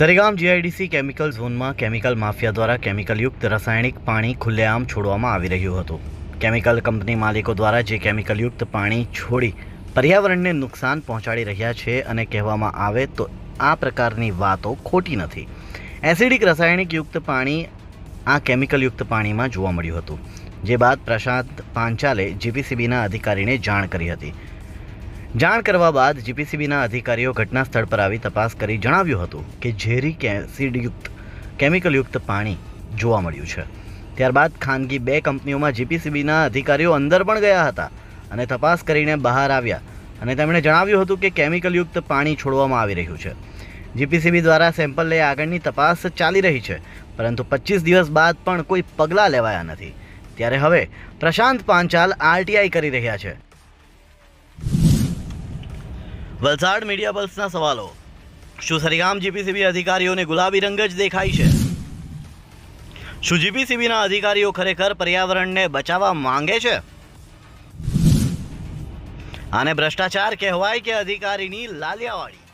સરેગામ GIDC chemical ઝોનમાં chemical mafia દ્વારા કેમિકલયુક્ત રાસાયણિક પાણી ખુલ્લેઆમ છોડવામાં આવી રહ્યું હતું કેમિકલ કંપની માલિકો દ્વારા જે કેમિકલયુક્ત પાણી છોડી પર્યાવરણને નુકસાન પહોંચાડી રહ્યા છે અને કહેવામાં આવે તો આ પ્રકારની વાતો ખોટી નથી એસિડિક રાસાયણિકયુક્ત પાણી આ કેમિકલયુક્ત પાણીમાં જોવા મળ્યું હતું જે બાદ પ્રશાંત પાંચાલે જીપીસીબીના અધિકારીને જાણ કરી હતી જાણ કરવા બાદ જીપીસીબીના અધિકારીઓ ઘટના સ્થળ પર આવી તપાસ કરી જણાવ્યું હતું કે ઝેરી એસિડયુક્ત કેમિકલયુક્ત પાણી જોવા મળ્યું છે ત્યારબાદ ખાનગી બે કંપનીઓમાં જીપીસીબીના અધિકારીઓ અંદર પણ ગયા હતા અને તપાસ કરીને બહાર આવ્યા અને તેમણે જણાવ્યું હતું કે કેમિકલયુક્ત પાણી છોડવામાં આવી રહ્યું છે જીપીસીબી દ્વારા સેમ્પલ લઈ આગળની તપાસ ચાલી રહી છે પરંતુ પચીસ દિવસ બાદ પણ કોઈ પગલાં લેવાયા નથી ત્યારે હવે પ્રશાંત પાંચાલ આરટીઆઈ કરી રહ્યા છે વલસાડ મીડિયા પલ્સના સવાલો શું સરીગામ જીપીસીબી અધિકારીઓને ગુલાબી રંગ જ દેખાય છે શું જીપીસીબીના અધિકારીઓ ખરેખર પર્યાવરણને બચાવવા માંગે છે આને ભ્રષ્ટાચાર કહેવાય કે અધિકારીની લાલિયાવાળી